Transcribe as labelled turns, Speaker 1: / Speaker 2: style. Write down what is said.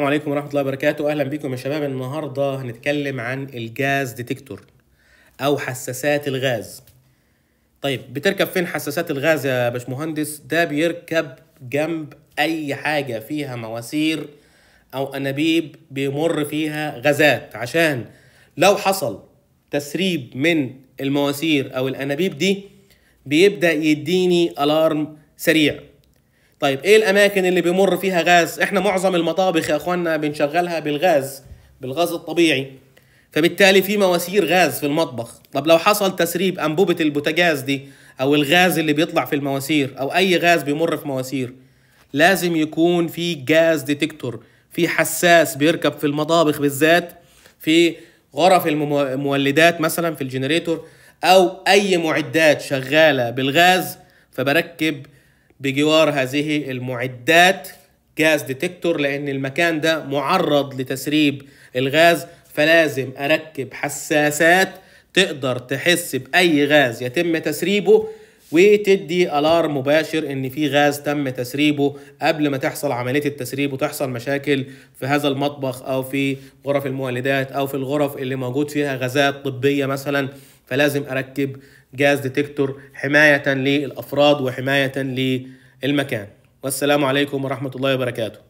Speaker 1: السلام عليكم ورحمة الله وبركاته أهلا بكم يا شباب النهاردة هنتكلم عن الجاز ديتكتور أو حساسات الغاز طيب بتركب فين حساسات الغاز يا باشمهندس ده بيركب جنب أي حاجة فيها مواسير أو أنابيب بيمر فيها غازات عشان لو حصل تسريب من المواسير أو الأنابيب دي بيبدأ يديني ألارم سريع طيب ايه الاماكن اللي بيمر فيها غاز احنا معظم المطابخ يا اخوانا بنشغلها بالغاز بالغاز الطبيعي فبالتالي في مواسير غاز في المطبخ طب لو حصل تسريب انبوبه البوتاجاز دي او الغاز اللي بيطلع في المواسير او اي غاز بيمر في مواسير لازم يكون في جاز ديتكتور في حساس بيركب في المطابخ بالذات في غرف المولدات مثلا في الجنريتور او اي معدات شغاله بالغاز فبركب بجوار هذه المعدات جاز ديتكتور لان المكان ده معرض لتسريب الغاز فلازم اركب حساسات تقدر تحس باي غاز يتم تسريبه وتدي الار مباشر ان في غاز تم تسريبه قبل ما تحصل عمليه التسريب وتحصل مشاكل في هذا المطبخ او في غرف المولدات او في الغرف اللي موجود فيها غازات طبيه مثلا فلازم اركب جاز ديتكتور حمايه للافراد وحمايه للمكان والسلام عليكم ورحمه الله وبركاته